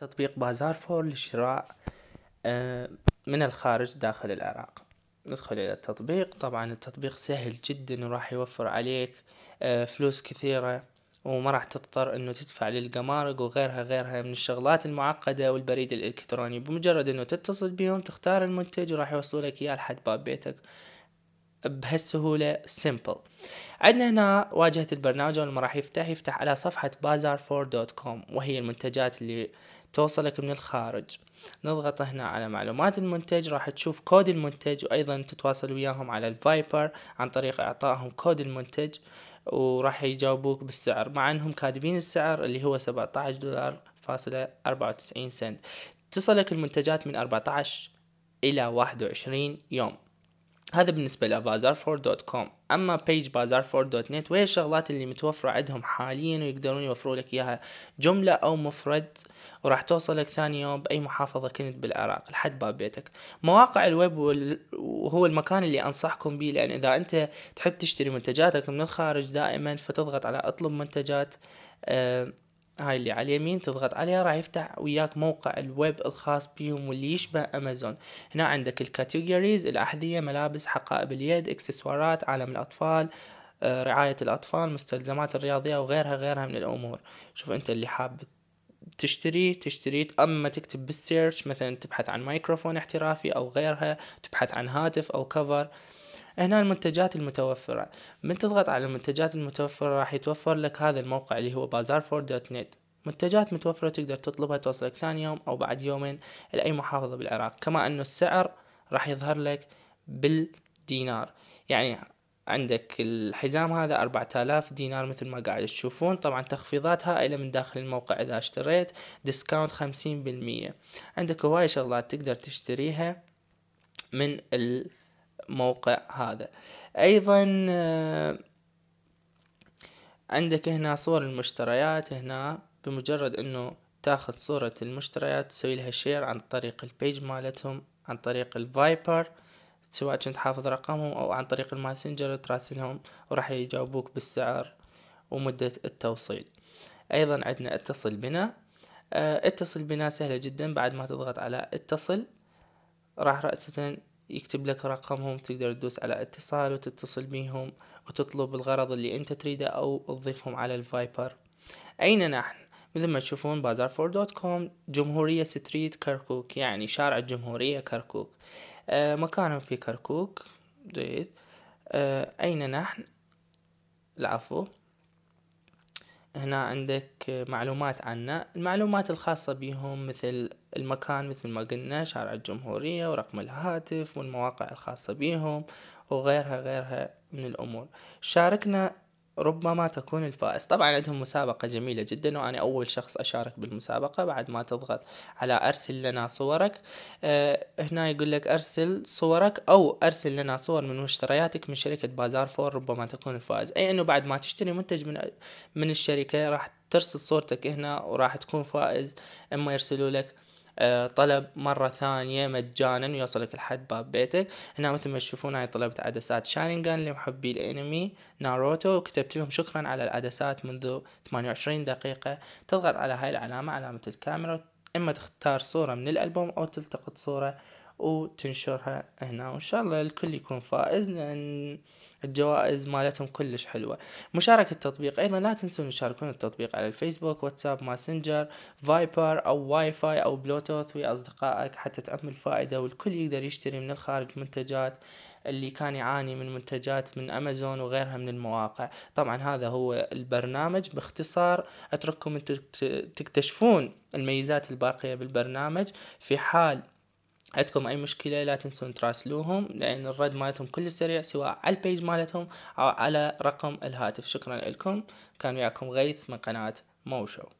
تطبيق بازار فور للشراء آه، من الخارج داخل العراق ندخل الى التطبيق طبعا التطبيق سهل جدا وراح يوفر عليك آه، فلوس كثيرة وما راح تضطر انه تدفع للقمارق وغيرها غيرها من الشغلات المعقدة والبريد الالكتروني بمجرد انه تتصل بيهم تختار المنتج وراح يوصلك اياه لحد باب بيتك بهالسهولة سيمبل عندنا هنا واجهة البرنامج أول ما راح يفتح يفتح على صفحة بازار فور دوت كوم وهي المنتجات اللي توصلك من الخارج نضغط هنا على معلومات المنتج راح تشوف كود المنتج وايضا تتواصل وياهم على الفايبر عن طريق اعطائهم كود المنتج وراح يجاوبوك بالسعر مع انهم كاتبين السعر اللي هو 17 دولار فاصلة 94 سنت تصلك المنتجات من 14 الى 21 يوم هذا بالنسبة لبازار فور دوت كوم أما بيج بازار فور دوت نت وهي الشغلات اللي متوفرة عندهم حاليا ويقدرون يوفروا لك إياها جملة أو مفرد وراح توصلك ثاني يوم بأي محافظة كنت بالعراق لحد باب بيتك مواقع الويب وهو المكان اللي أنصحكم به لأن إذا أنت تحب تشتري منتجاتك من الخارج دائما فتضغط على أطلب منتجات آه هاي اللي على اليمين تضغط عليها راح يفتح وياك موقع الويب الخاص بيهم واللي يشبه امازون هنا عندك الكاتيجوريز الاحذيه ملابس حقائب اليد اكسسوارات عالم الاطفال آه، رعاية الأطفال مستلزمات الرياضية وغيرها غيرها من الأمور شوف أنت اللي حاب تشتري تشتري أما تكتب بالسيرش مثلا تبحث عن ميكروفون احترافي أو غيرها تبحث عن هاتف أو كفر هنا المنتجات المتوفرة من تضغط على المنتجات المتوفرة راح يتوفر لك هذا الموقع اللي هو بازار فور دوت نت منتجات متوفرة تقدر تطلبها توصلك ثاني يوم أو بعد يومين لأي محافظة بالعراق كما أنه السعر راح يظهر لك بالدينار يعني عندك الحزام هذا 4000 دينار مثل ما قاعد تشوفون طبعا تخفيضات هائلة من داخل الموقع إذا اشتريت ديسكاونت 50% عندك هواي شغلات تقدر تشتريها من ال الموقع هذا ايضا آه، عندك هنا صور المشتريات هنا بمجرد انه تاخذ صورة المشتريات تسوي لها شير عن طريق البيج مالتهم عن طريق الفايبر سواء كنت حافظ رقمهم او عن طريق الماسنجر تراسلهم وراح يجاوبوك بالسعر ومدة التوصيل ايضا عندنا اتصل بنا آه، اتصل بنا سهلة جدا بعد ما تضغط على اتصل راح رأسة يكتب لك رقمهم تقدر تدوس على اتصال وتتصل بيهم وتطلب الغرض اللي انت تريده او تضيفهم على الفايبر اين نحن مثل ما تشوفون بازار فور دوت كوم جمهورية ستريت كركوك يعني شارع الجمهورية كركوك آه مكانهم في كركوك جيد آه أين نحن العفو هنا عندك معلومات عنا المعلومات الخاصة بهم مثل المكان مثل ما قلنا شارع الجمهورية ورقم الهاتف والمواقع الخاصة بيهم وغيرها غيرها من الأمور شاركنا ربما تكون الفائز طبعا عندهم مسابقة جميلة جدا وأنا أول شخص أشارك بالمسابقة بعد ما تضغط على أرسل لنا صورك أه هنا يقول لك أرسل صورك أو أرسل لنا صور من مشترياتك من شركة بازار فور ربما تكون الفائز أي أنه بعد ما تشتري منتج من من الشركة راح ترسل صورتك هنا وراح تكون فائز إما يرسلوا لك آه، طلب مرة ثانية مجانا ويوصلك لحد باب بيتك هنا مثل ما تشوفون هاي طلبت عدسات شارينغان لمحبي الانمي ناروتو وكتبت لهم شكرا على العدسات منذ 28 دقيقة تضغط على هاي العلامة علامة الكاميرا اما تختار صورة من الالبوم او تلتقط صورة وتنشرها هنا وان شاء الله الكل يكون فائز لان الجوائز مالتهم كلش حلوه مشاركه التطبيق ايضا لا تنسون تشاركون التطبيق على الفيسبوك واتساب ماسنجر فايبر او واي فاي او بلوتوث ويا اصدقائك حتى تامل الفائده والكل يقدر يشتري من الخارج منتجات اللي كان يعاني من منتجات من امازون وغيرها من المواقع طبعا هذا هو البرنامج باختصار اترككم تكتشفون الميزات الباقيه بالبرنامج في حال عندكم اي مشكله لا تنسون تراسلوهم لان الرد مالتهم كل سريع سواء على البيج مالتهم او على رقم الهاتف شكرا لكم كان معكم غيث من قناه موشو